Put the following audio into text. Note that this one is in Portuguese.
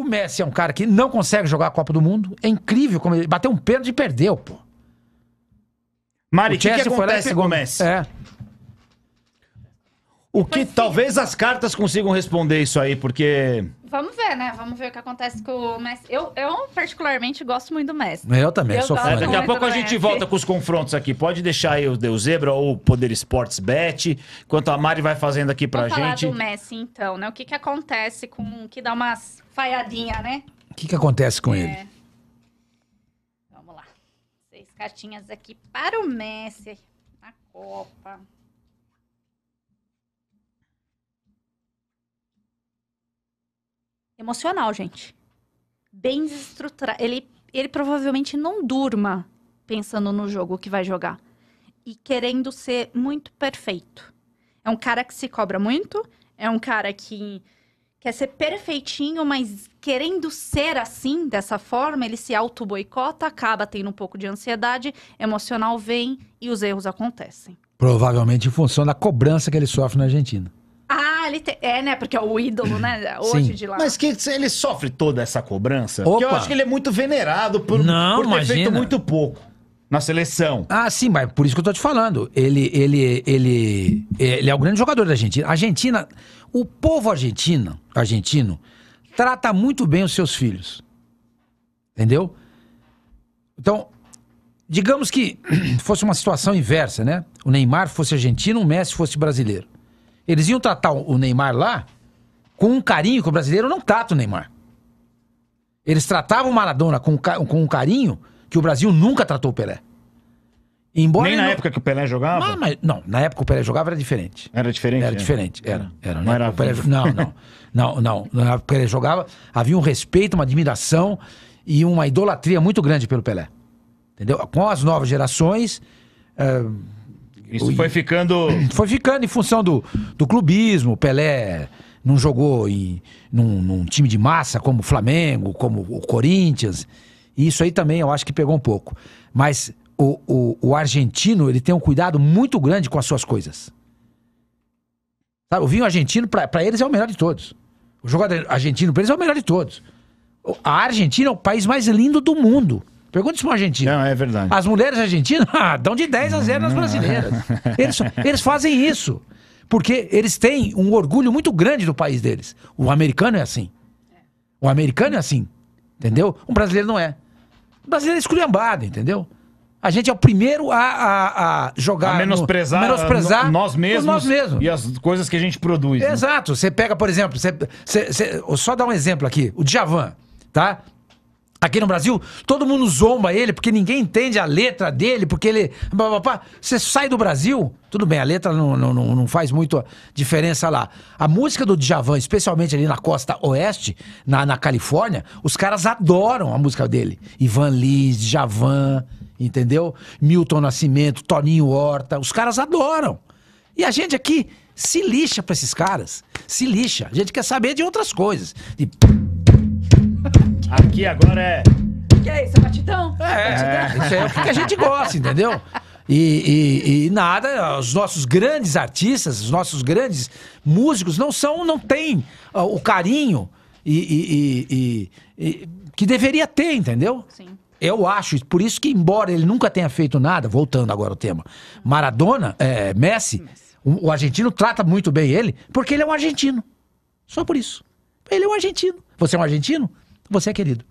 O Messi é um cara que não consegue jogar a Copa do Mundo. É incrível como ele bateu um pênalti e perdeu, pô. Mari, o que, que acontece com o Messi? É. O que talvez as cartas consigam responder isso aí, porque Vamos ver, né? Vamos ver o que acontece com o Messi. Eu, eu particularmente, gosto muito do Messi. Eu também, eu sou fã. Daqui a pouco a gente volta com os confrontos aqui. Pode deixar aí o Deus Zebra ou o Poder Esportes Bet, enquanto a Mari vai fazendo aqui pra Vamos gente. falar do Messi, então, né? O que que acontece com... que dá umas falhadinhas, né? O que que acontece com é. ele? Vamos lá. Seis cartinhas aqui para o Messi na Copa. emocional, gente. Bem desestruturado. Ele, ele provavelmente não durma pensando no jogo que vai jogar e querendo ser muito perfeito. É um cara que se cobra muito, é um cara que quer ser perfeitinho, mas querendo ser assim, dessa forma, ele se auto-boicota, acaba tendo um pouco de ansiedade, emocional vem e os erros acontecem. Provavelmente em função da cobrança que ele sofre na Argentina te... é, né? Porque é o ídolo, né? Hoje Sim. de lá. Mas que ele sofre toda essa cobrança? Opa. Porque eu acho que ele é muito venerado por, Não, por ter feito muito pouco na seleção. Ah, sim, mas por isso que eu tô te falando. Ele, ele, ele, ele é o grande jogador da Argentina. A Argentina, o povo argentino, argentino trata muito bem os seus filhos. Entendeu? Então, digamos que fosse uma situação inversa, né? O Neymar fosse argentino, o Messi fosse brasileiro. Eles iam tratar o Neymar lá com um carinho que o brasileiro não trata o Neymar. Eles tratavam o Maradona com, com um carinho que o Brasil nunca tratou o Pelé. Embora Nem na não... época que o Pelé jogava? Mas, mas, não, na época o Pelé jogava era diferente. Era diferente? Era né? diferente, era. era não, era né? Pelé... não, não, não, não. Na época Pelé jogava, havia um respeito, uma admiração e uma idolatria muito grande pelo Pelé. Entendeu? Com as novas gerações, eh, isso foi ficando. Foi ficando em função do, do clubismo. Pelé não jogou em, num, num time de massa como o Flamengo, como o Corinthians. isso aí também eu acho que pegou um pouco. Mas o, o, o argentino, ele tem um cuidado muito grande com as suas coisas. Sabe, o vinho argentino, para eles, é o melhor de todos. O jogador argentino, para eles, é o melhor de todos. A Argentina é o país mais lindo do mundo. Pergunta isso para um argentino. Não, é verdade. As mulheres argentinas ah, dão de 10 a 0 nas brasileiras. Eles, eles fazem isso porque eles têm um orgulho muito grande do país deles. O americano é assim. O americano é assim, entendeu? Um brasileiro não é. O brasileiro é esculhambado, entendeu? A gente é o primeiro a, a, a jogar. A menosprezar, no, menosprezar no, nós, mesmos nós mesmos. E as coisas que a gente produz. Né? Exato. Né? Você pega, por exemplo, você, você, você, só dar um exemplo aqui: o Djavan, tá? Aqui no Brasil, todo mundo zomba ele, porque ninguém entende a letra dele, porque ele. Você sai do Brasil, tudo bem, a letra não, não, não faz muito diferença lá. A música do Djavan, especialmente ali na costa oeste, na, na Califórnia, os caras adoram a música dele. Ivan Lins, Djavan, entendeu? Milton Nascimento, Toninho Horta, os caras adoram. E a gente aqui se lixa pra esses caras, se lixa. A gente quer saber de outras coisas. De... Aqui agora é. Que é isso, é batidão? É, é batidão? É, isso é o que a gente gosta, entendeu? E, e, e, nada, os nossos grandes artistas, os nossos grandes músicos não são, não têm uh, o carinho e, e, que deveria ter, entendeu? Sim. Eu acho, por isso que embora ele nunca tenha feito nada, voltando agora ao tema, Maradona, é, Messi, o, o argentino trata muito bem ele, porque ele é um argentino. Só por isso. Ele é um argentino. Você é um argentino? você é querido.